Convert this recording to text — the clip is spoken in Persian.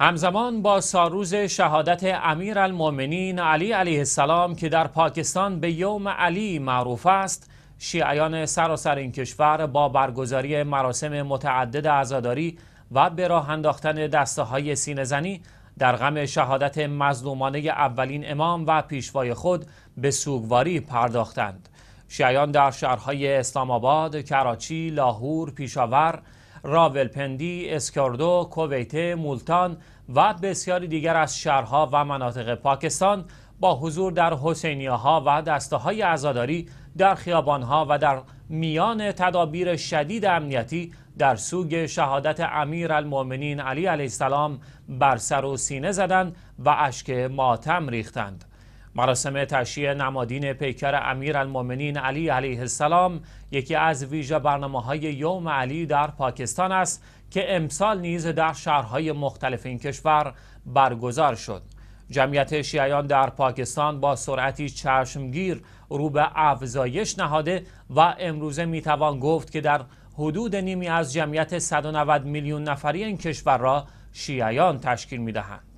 همزمان با ساروز شهادت امیر علی علیه السلام که در پاکستان به یوم علی معروف است شیعیان سراسر این کشور با برگزاری مراسم متعدد عزاداری و به راه انداختن دسته های زنی در غم شهادت مظلومانه اولین امام و پیشوای خود به سوگواری پرداختند شیعیان در شهرهای اسلام آباد، کراچی، لاهور، پیشاور، راولپندی، اسکاردو، کویته، مولتان و بسیاری دیگر از شهرها و مناطق پاکستان با حضور در ها و دسته های عزاداری در ها و در میان تدابیر شدید امنیتی در سوگ شهادت امیر علی علیه السلام بر سر و سینه زدند و اشک ماتم ریختند. مراسم تشییع نمادین پیکر امیرالمؤمنین علی علیه السلام یکی از ویژه برنامه های یوم علی در پاکستان است که امسال نیز در شهرهای مختلف این کشور برگزار شد جمعیت شیعیان در پاکستان با سرعتی چشمگیر رو به افزایش نهاده و امروزه میتوان گفت که در حدود نیمی از جمعیت 190 میلیون نفری این کشور را شیعیان تشکیل میدهند